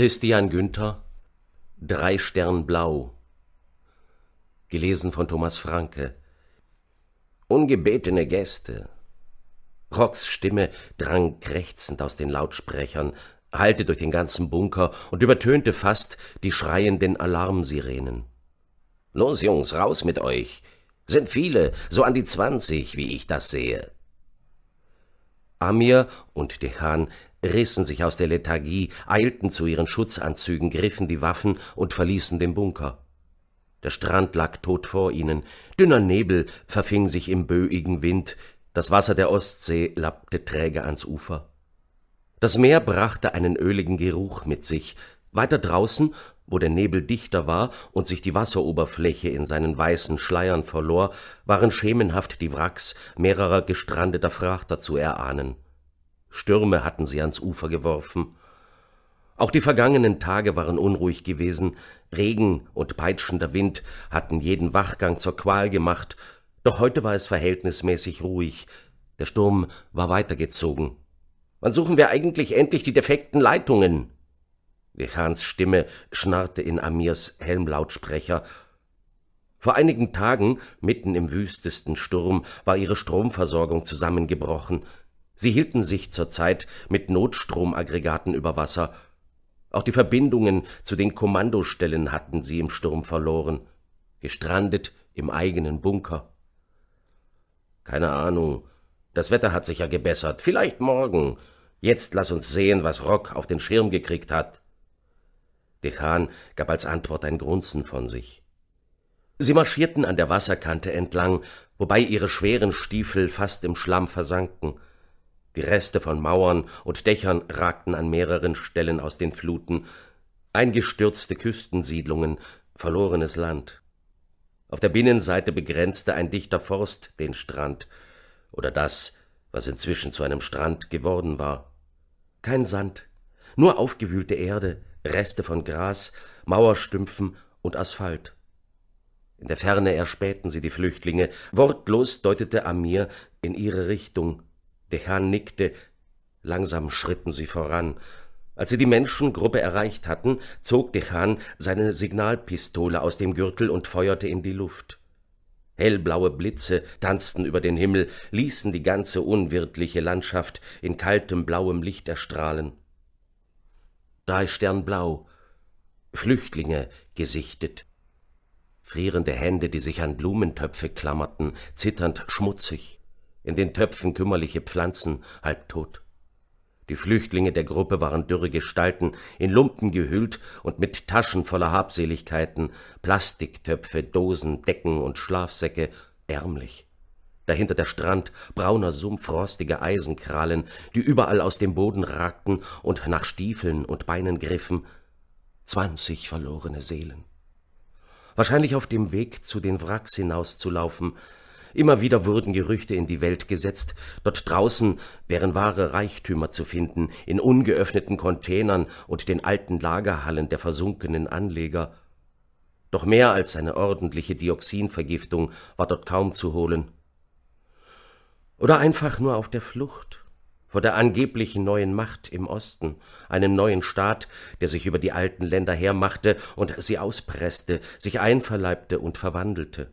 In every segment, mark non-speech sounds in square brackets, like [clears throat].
Christian Günther Drei Stern Blau Gelesen von Thomas Franke Ungebetene Gäste Rocks Stimme drang krächzend aus den Lautsprechern, hallte durch den ganzen Bunker und übertönte fast die schreienden Alarmsirenen. Los, Jungs, raus mit euch! Sind viele, so an die zwanzig, wie ich das sehe. Amir und Dechan rissen sich aus der Lethargie, eilten zu ihren Schutzanzügen, griffen die Waffen und verließen den Bunker. Der Strand lag tot vor ihnen, dünner Nebel verfing sich im böigen Wind, das Wasser der Ostsee lappte träge ans Ufer. Das Meer brachte einen öligen Geruch mit sich, weiter draußen wo der Nebel dichter war und sich die Wasseroberfläche in seinen weißen Schleiern verlor, waren schemenhaft die Wracks mehrerer gestrandeter Frachter zu erahnen. Stürme hatten sie ans Ufer geworfen. Auch die vergangenen Tage waren unruhig gewesen, Regen und peitschender Wind hatten jeden Wachgang zur Qual gemacht, doch heute war es verhältnismäßig ruhig, der Sturm war weitergezogen. Wann suchen wir eigentlich endlich die defekten Leitungen? Lechans Stimme schnarrte in Amirs Helmlautsprecher. Vor einigen Tagen, mitten im wüstesten Sturm, war ihre Stromversorgung zusammengebrochen. Sie hielten sich zurzeit mit Notstromaggregaten über Wasser. Auch die Verbindungen zu den Kommandostellen hatten sie im Sturm verloren. Gestrandet im eigenen Bunker. Keine Ahnung. Das Wetter hat sich ja gebessert. Vielleicht morgen. Jetzt lass uns sehen, was Rock auf den Schirm gekriegt hat. Dechan gab als Antwort ein Grunzen von sich. Sie marschierten an der Wasserkante entlang, wobei ihre schweren Stiefel fast im Schlamm versanken. Die Reste von Mauern und Dächern ragten an mehreren Stellen aus den Fluten, eingestürzte Küstensiedlungen, verlorenes Land. Auf der Binnenseite begrenzte ein dichter Forst den Strand, oder das, was inzwischen zu einem Strand geworden war. Kein Sand, nur aufgewühlte Erde, Reste von Gras, Mauerstümpfen und Asphalt. In der Ferne erspähten sie die Flüchtlinge. Wortlos deutete Amir in ihre Richtung. Dehan nickte. Langsam schritten sie voran. Als sie die Menschengruppe erreicht hatten, zog Dehan seine Signalpistole aus dem Gürtel und feuerte in die Luft. Hellblaue Blitze tanzten über den Himmel, ließen die ganze unwirtliche Landschaft in kaltem blauem Licht erstrahlen drei Stern blau, Flüchtlinge gesichtet. Frierende Hände, die sich an Blumentöpfe klammerten, zitternd schmutzig, in den Töpfen kümmerliche Pflanzen, halbtot. Die Flüchtlinge der Gruppe waren dürre Gestalten, in Lumpen gehüllt und mit Taschen voller Habseligkeiten, Plastiktöpfe, Dosen, Decken und Schlafsäcke, ärmlich dahinter der Strand, brauner Sumpf, rostige Eisenkrallen, die überall aus dem Boden ragten und nach Stiefeln und Beinen griffen, zwanzig verlorene Seelen. Wahrscheinlich auf dem Weg zu den Wracks hinauszulaufen, Immer wieder wurden Gerüchte in die Welt gesetzt, dort draußen wären wahre Reichtümer zu finden, in ungeöffneten Containern und den alten Lagerhallen der versunkenen Anleger. Doch mehr als eine ordentliche Dioxinvergiftung war dort kaum zu holen oder einfach nur auf der Flucht vor der angeblichen neuen Macht im Osten, einem neuen Staat, der sich über die alten Länder hermachte und sie auspresste, sich einverleibte und verwandelte.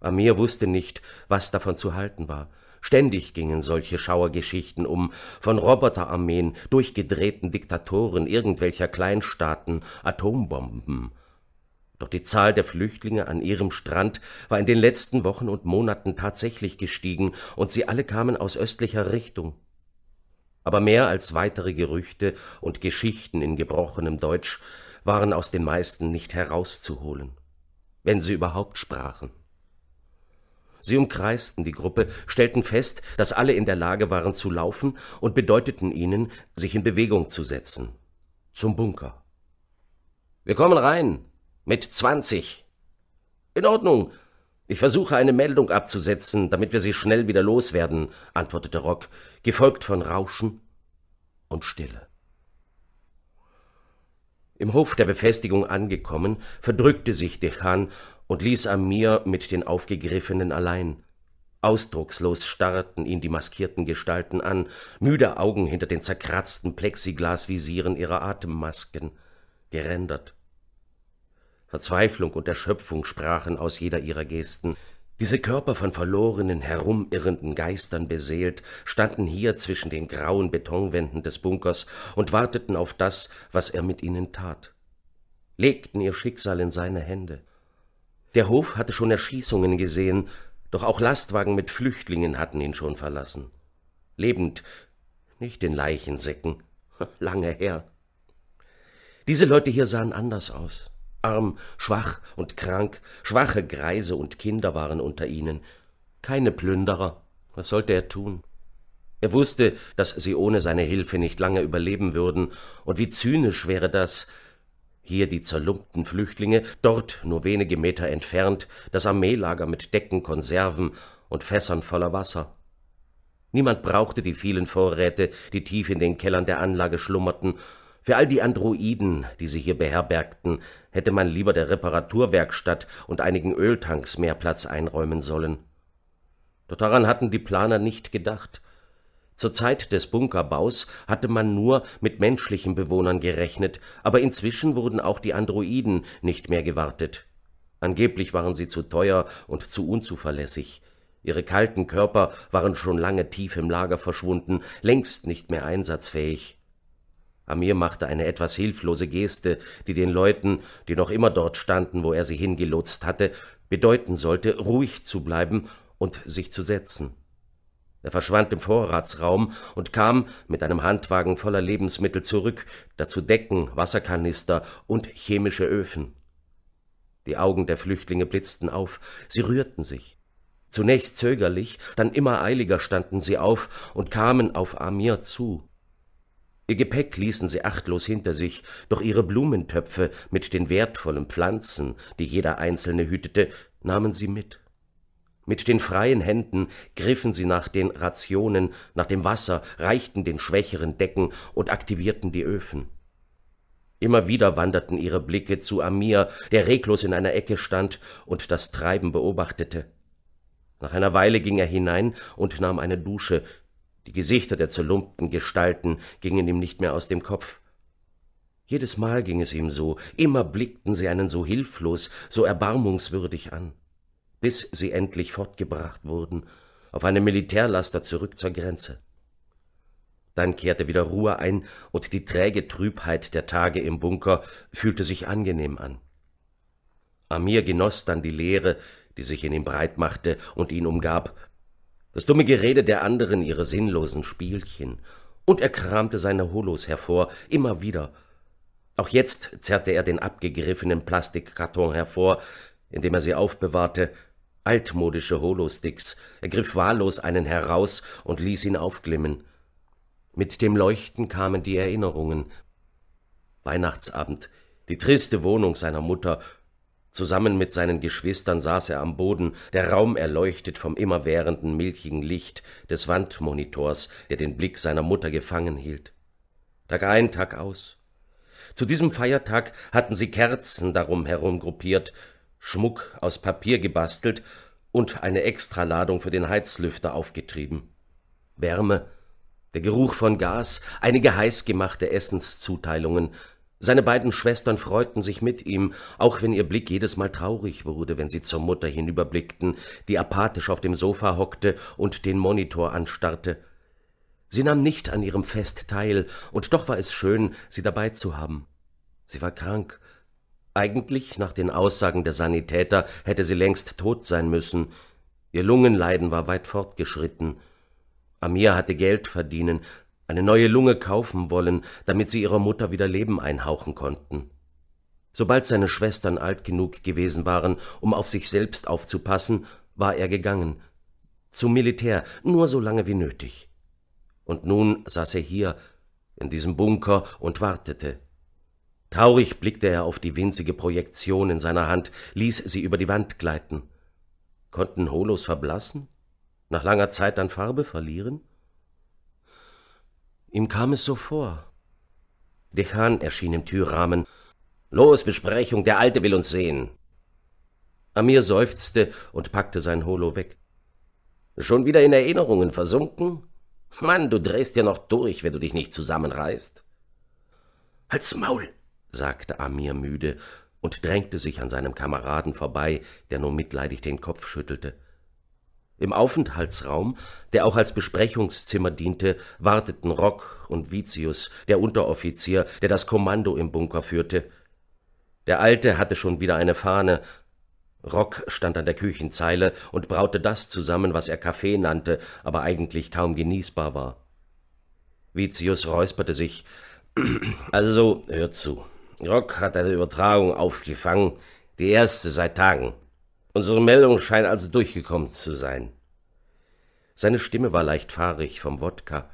Amir wusste nicht, was davon zu halten war. Ständig gingen solche Schauergeschichten um, von Roboterarmeen, durchgedrehten Diktatoren, irgendwelcher Kleinstaaten, Atombomben, doch die Zahl der Flüchtlinge an ihrem Strand war in den letzten Wochen und Monaten tatsächlich gestiegen, und sie alle kamen aus östlicher Richtung. Aber mehr als weitere Gerüchte und Geschichten in gebrochenem Deutsch waren aus den meisten nicht herauszuholen, wenn sie überhaupt sprachen. Sie umkreisten die Gruppe, stellten fest, dass alle in der Lage waren zu laufen und bedeuteten ihnen, sich in Bewegung zu setzen. Zum Bunker. Wir kommen rein, mit 20. In Ordnung. Ich versuche eine Meldung abzusetzen, damit wir sie schnell wieder loswerden, antwortete Rock, gefolgt von Rauschen und Stille. Im Hof der Befestigung angekommen, verdrückte sich Dechan und ließ Amir mit den Aufgegriffenen allein. Ausdruckslos starrten ihn die maskierten Gestalten an, müde Augen hinter den zerkratzten Plexiglasvisieren ihrer Atemmasken, gerendert Verzweiflung und Erschöpfung sprachen aus jeder ihrer Gesten. Diese Körper von verlorenen, herumirrenden Geistern beseelt, standen hier zwischen den grauen Betonwänden des Bunkers und warteten auf das, was er mit ihnen tat, legten ihr Schicksal in seine Hände. Der Hof hatte schon Erschießungen gesehen, doch auch Lastwagen mit Flüchtlingen hatten ihn schon verlassen. Lebend, nicht in Leichensäcken, [laughs] lange her. Diese Leute hier sahen anders aus arm, schwach und krank, schwache Greise und Kinder waren unter ihnen, keine Plünderer, was sollte er tun? Er wusste, dass sie ohne seine Hilfe nicht lange überleben würden, und wie zynisch wäre das, hier die zerlumpten Flüchtlinge, dort nur wenige Meter entfernt das Armeelager mit Decken, Konserven und Fässern voller Wasser. Niemand brauchte die vielen Vorräte, die tief in den Kellern der Anlage schlummerten für all die Androiden, die sie hier beherbergten, hätte man lieber der Reparaturwerkstatt und einigen Öltanks mehr Platz einräumen sollen. Doch daran hatten die Planer nicht gedacht. Zur Zeit des Bunkerbaus hatte man nur mit menschlichen Bewohnern gerechnet, aber inzwischen wurden auch die Androiden nicht mehr gewartet. Angeblich waren sie zu teuer und zu unzuverlässig. Ihre kalten Körper waren schon lange tief im Lager verschwunden, längst nicht mehr einsatzfähig. Amir machte eine etwas hilflose Geste, die den Leuten, die noch immer dort standen, wo er sie hingelotst hatte, bedeuten sollte, ruhig zu bleiben und sich zu setzen. Er verschwand im Vorratsraum und kam mit einem Handwagen voller Lebensmittel zurück, dazu Decken, Wasserkanister und chemische Öfen. Die Augen der Flüchtlinge blitzten auf, sie rührten sich. Zunächst zögerlich, dann immer eiliger standen sie auf und kamen auf Amir zu. Ihr Gepäck ließen sie achtlos hinter sich, doch ihre Blumentöpfe mit den wertvollen Pflanzen, die jeder einzelne hütete, nahmen sie mit. Mit den freien Händen griffen sie nach den Rationen, nach dem Wasser, reichten den schwächeren Decken und aktivierten die Öfen. Immer wieder wanderten ihre Blicke zu Amir, der reglos in einer Ecke stand und das Treiben beobachtete. Nach einer Weile ging er hinein und nahm eine Dusche, die Gesichter der zerlumpten Gestalten gingen ihm nicht mehr aus dem Kopf. Jedes Mal ging es ihm so, immer blickten sie einen so hilflos, so erbarmungswürdig an, bis sie endlich fortgebracht wurden, auf einem Militärlaster zurück zur Grenze. Dann kehrte wieder Ruhe ein, und die träge Trübheit der Tage im Bunker fühlte sich angenehm an. Amir genoss dann die Leere, die sich in ihm breit machte und ihn umgab, das dumme Gerede der anderen, ihre sinnlosen Spielchen, und er kramte seine Holos hervor, immer wieder. Auch jetzt zerrte er den abgegriffenen Plastikkarton hervor, indem er sie aufbewahrte, altmodische Holosticks, er griff wahllos einen heraus und ließ ihn aufglimmen. Mit dem Leuchten kamen die Erinnerungen. Weihnachtsabend, die triste Wohnung seiner Mutter, Zusammen mit seinen Geschwistern saß er am Boden, der Raum erleuchtet vom immerwährenden milchigen Licht des Wandmonitors, der den Blick seiner Mutter gefangen hielt. Tag ein, Tag aus. Zu diesem Feiertag hatten sie Kerzen darum herumgruppiert, Schmuck aus Papier gebastelt und eine Extraladung für den Heizlüfter aufgetrieben. Wärme, der Geruch von Gas, einige heißgemachte Essenszuteilungen, seine beiden Schwestern freuten sich mit ihm, auch wenn ihr Blick jedes Mal traurig wurde, wenn sie zur Mutter hinüberblickten, die apathisch auf dem Sofa hockte und den Monitor anstarrte. Sie nahm nicht an ihrem Fest teil, und doch war es schön, sie dabei zu haben. Sie war krank. Eigentlich, nach den Aussagen der Sanitäter, hätte sie längst tot sein müssen. Ihr Lungenleiden war weit fortgeschritten. Amir hatte Geld verdienen, eine neue Lunge kaufen wollen, damit sie ihrer Mutter wieder Leben einhauchen konnten. Sobald seine Schwestern alt genug gewesen waren, um auf sich selbst aufzupassen, war er gegangen. Zum Militär, nur so lange wie nötig. Und nun saß er hier, in diesem Bunker, und wartete. Traurig blickte er auf die winzige Projektion in seiner Hand, ließ sie über die Wand gleiten. Konnten Holos verblassen? Nach langer Zeit an Farbe verlieren? Ihm kam es so vor. Dechan erschien im Türrahmen. Los, Besprechung, der Alte will uns sehen. Amir seufzte und packte sein Holo weg. Schon wieder in Erinnerungen versunken? Mann, du drehst ja noch durch, wenn du dich nicht zusammenreißt. Halt's Maul, sagte Amir müde und drängte sich an seinem Kameraden vorbei, der nur mitleidig den Kopf schüttelte. Im Aufenthaltsraum, der auch als Besprechungszimmer diente, warteten Rock und Vitius, der Unteroffizier, der das Kommando im Bunker führte. Der Alte hatte schon wieder eine Fahne. Rock stand an der Küchenzeile und braute das zusammen, was er Kaffee nannte, aber eigentlich kaum genießbar war. Vitius räusperte sich. [clears throat] Also, hört zu. Rock hat eine Übertragung aufgefangen, die erste seit Tagen. Unsere Meldung scheint also durchgekommen zu sein. Seine Stimme war leicht fahrig vom Wodka.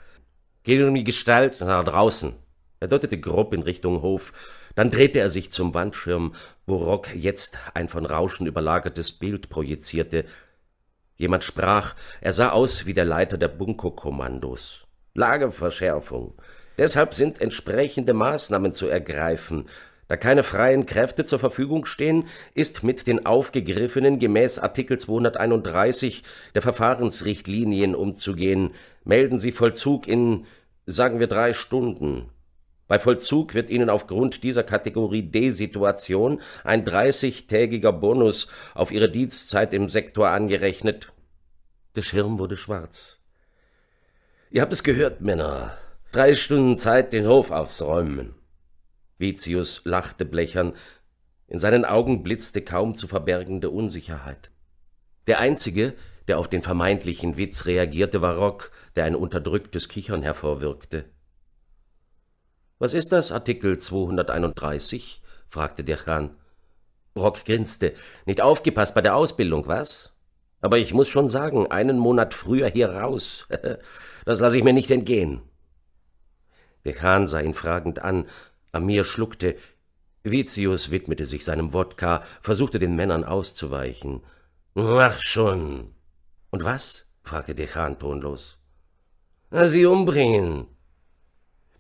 Geht um die Gestalt nach draußen. Er deutete grob in Richtung Hof, dann drehte er sich zum Wandschirm, wo Rock jetzt ein von Rauschen überlagertes Bild projizierte. Jemand sprach, er sah aus wie der Leiter der Bunkerkommandos. Lageverschärfung. Deshalb sind entsprechende Maßnahmen zu ergreifen, da keine freien Kräfte zur Verfügung stehen, ist mit den Aufgegriffenen gemäß Artikel 231 der Verfahrensrichtlinien umzugehen. Melden Sie Vollzug in, sagen wir, drei Stunden. Bei Vollzug wird Ihnen aufgrund dieser Kategorie D-Situation ein 30-tägiger Bonus auf Ihre Dienstzeit im Sektor angerechnet. Der Schirm wurde schwarz. Ihr habt es gehört, Männer. Drei Stunden Zeit, den Hof aufzuräumen. Vitius lachte blechern, in seinen Augen blitzte kaum zu verbergende Unsicherheit. Der Einzige, der auf den vermeintlichen Witz reagierte, war Rock, der ein unterdrücktes Kichern hervorwirkte. Was ist das, Artikel 231? fragte der Khan. Rock grinste. Nicht aufgepasst bei der Ausbildung, was? Aber ich muss schon sagen, einen Monat früher hier raus. [laughs] Das lasse ich mir nicht entgehen. Der Khan sah ihn fragend an, Amir schluckte. Vitius widmete sich seinem Wodka, versuchte den Männern auszuweichen. »Mach schon!« »Und was?« fragte Dechan tonlos. »Sie umbringen!«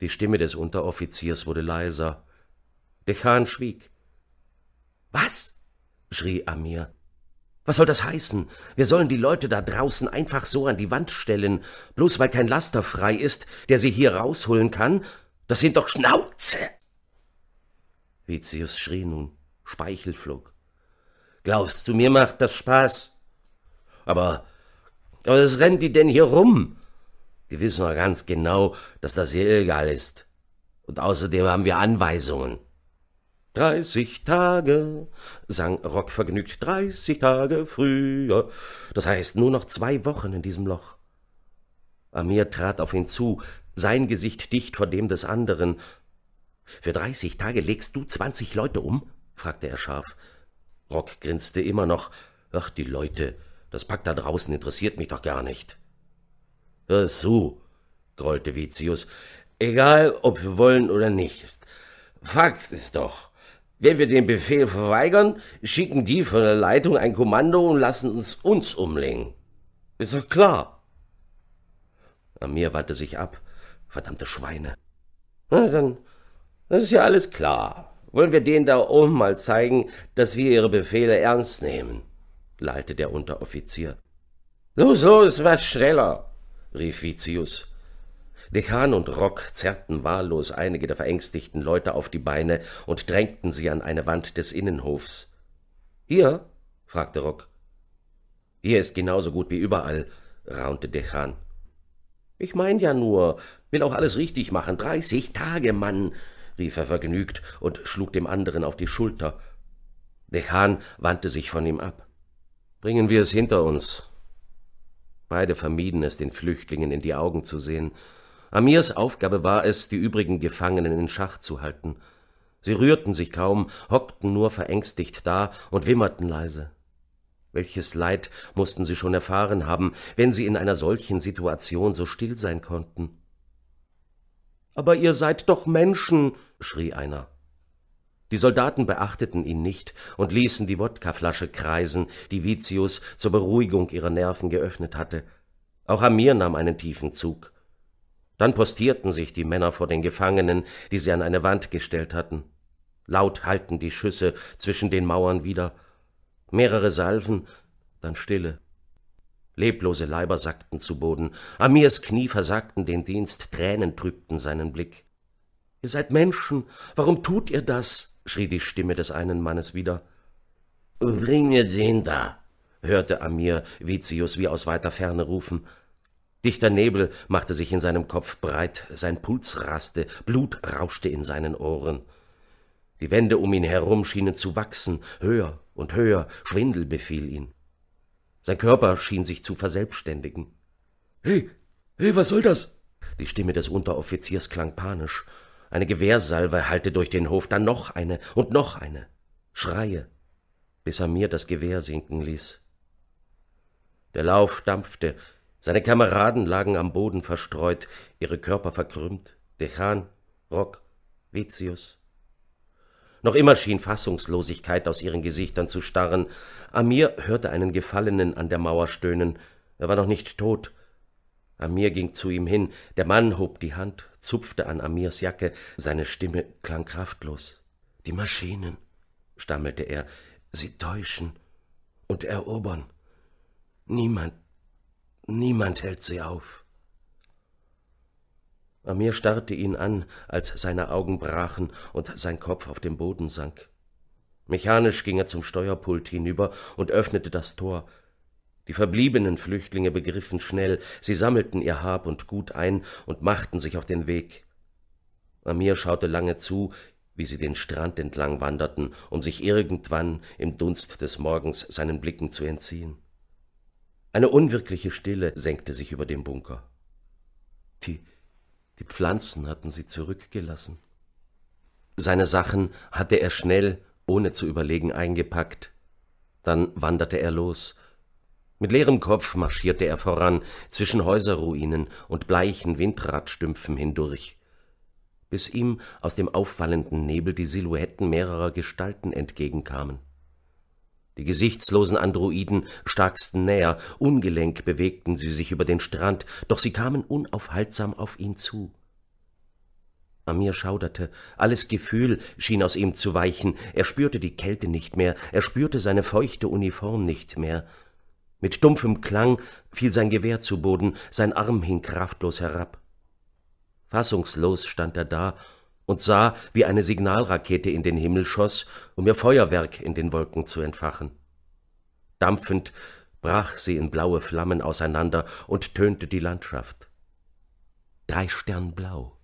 Die Stimme des Unteroffiziers wurde leiser. Dechan schwieg. »Was?« schrie Amir. »Was soll das heißen? Wir sollen die Leute da draußen einfach so an die Wand stellen, bloß weil kein Laster frei ist, der sie hier rausholen kann das sind doch Schnauze! Vitius schrie nun, Speichel flog. Glaubst du, mir macht das Spaß? Aber, aber was rennt die denn hier rum? Die wissen doch ganz genau, dass das hier illegal ist. Und außerdem haben wir Anweisungen. Dreißig Tage, sang Rock vergnügt, dreißig Tage früher. Das heißt nur noch zwei Wochen in diesem Loch. Amir trat auf ihn zu, sein Gesicht dicht vor dem des anderen. »Für dreißig Tage legst du zwanzig Leute um?« fragte er scharf. Rock grinste immer noch. »Ach, die Leute, das Pack da draußen interessiert mich doch gar nicht.« »Hör zu«, grollte Vitius, »egal, ob wir wollen oder nicht. Fax ist doch, wenn wir den Befehl verweigern, schicken die von der Leitung ein Kommando und lassen uns uns umlegen. Ist doch klar.« am Meer wandte sich ab. Verdammte Schweine. Na, dann, das ist ja alles klar. Wollen wir denen da oben mal zeigen, dass wir ihre Befehle ernst nehmen, lallte der Unteroffizier. Los, los, was schneller, rief Vitius. Dekan und Rock zerrten wahllos einige der verängstigten Leute auf die Beine und drängten sie an eine Wand des Innenhofs. Hier? fragte Rock. Hier ist genauso gut wie überall, raunte Dekan. Ich mein ja nur, will auch alles richtig machen. Dreißig Tage, Mann, rief er vergnügt und schlug dem anderen auf die Schulter. Der Hahn wandte sich von ihm ab. Bringen wir es hinter uns. Beide vermieden es, den Flüchtlingen in die Augen zu sehen. Amirs Aufgabe war es, die übrigen Gefangenen in Schach zu halten. Sie rührten sich kaum, hockten nur verängstigt da und wimmerten leise. Welches Leid mussten sie schon erfahren haben, wenn sie in einer solchen Situation so still sein konnten? Aber ihr seid doch Menschen, schrie einer. Die Soldaten beachteten ihn nicht und ließen die Wodkaflasche kreisen, die Vitius zur Beruhigung ihrer Nerven geöffnet hatte. Auch Amir nahm einen tiefen Zug. Dann postierten sich die Männer vor den Gefangenen, die sie an eine Wand gestellt hatten. Laut hallten die Schüsse zwischen den Mauern wieder, mehrere Salven, dann Stille. Leblose Leiber sackten zu Boden, Amirs Knie versagten den Dienst, Tränen trübten seinen Blick. Ihr seid Menschen, warum tut ihr das? schrie die Stimme des einen Mannes wieder. Bring mir den da, hörte Amir Vitius wie aus weiter Ferne rufen. Dichter Nebel machte sich in seinem Kopf breit, sein Puls raste, Blut rauschte in seinen Ohren. Die Wände um ihn herum schienen zu wachsen, höher, und höher, Schwindel befiel ihn. Sein Körper schien sich zu verselbstständigen. Hey, hey, was soll das? Die Stimme des Unteroffiziers klang panisch. Eine Gewehrsalve hallte durch den Hof, dann noch eine und noch eine. Schreie, bis er mir das Gewehr sinken ließ. Der Lauf dampfte, seine Kameraden lagen am Boden verstreut, ihre Körper verkrümmt. Dechan, Rock, Vitius, noch immer schien Fassungslosigkeit aus ihren Gesichtern zu starren. Amir hörte einen Gefallenen an der Mauer stöhnen. Er war noch nicht tot. Amir ging zu ihm hin. Der Mann hob die Hand, zupfte an Amirs Jacke. Seine Stimme klang kraftlos. Die Maschinen, stammelte er, sie täuschen und erobern. Niemand, niemand hält sie auf. Amir starrte ihn an, als seine Augen brachen und sein Kopf auf den Boden sank. Mechanisch ging er zum Steuerpult hinüber und öffnete das Tor. Die verbliebenen Flüchtlinge begriffen schnell, sie sammelten ihr Hab und Gut ein und machten sich auf den Weg. Amir schaute lange zu, wie sie den Strand entlang wanderten, um sich irgendwann im Dunst des Morgens seinen Blicken zu entziehen. Eine unwirkliche Stille senkte sich über den Bunker. Die die Pflanzen hatten sie zurückgelassen. Seine Sachen hatte er schnell, ohne zu überlegen, eingepackt. Dann wanderte er los. Mit leerem Kopf marschierte er voran, zwischen Häuserruinen und bleichen Windradstümpfen hindurch, bis ihm aus dem auffallenden Nebel die Silhouetten mehrerer Gestalten entgegenkamen. Die gesichtslosen Androiden starksten näher, ungelenk bewegten sie sich über den Strand, doch sie kamen unaufhaltsam auf ihn zu. Amir schauderte, alles Gefühl schien aus ihm zu weichen, er spürte die Kälte nicht mehr, er spürte seine feuchte Uniform nicht mehr. Mit dumpfem Klang fiel sein Gewehr zu Boden, sein Arm hing kraftlos herab. Fassungslos stand er da und sah, wie eine Signalrakete in den Himmel schoss, um ihr Feuerwerk in den Wolken zu entfachen. Dampfend brach sie in blaue Flammen auseinander und tönte die Landschaft. Drei blau.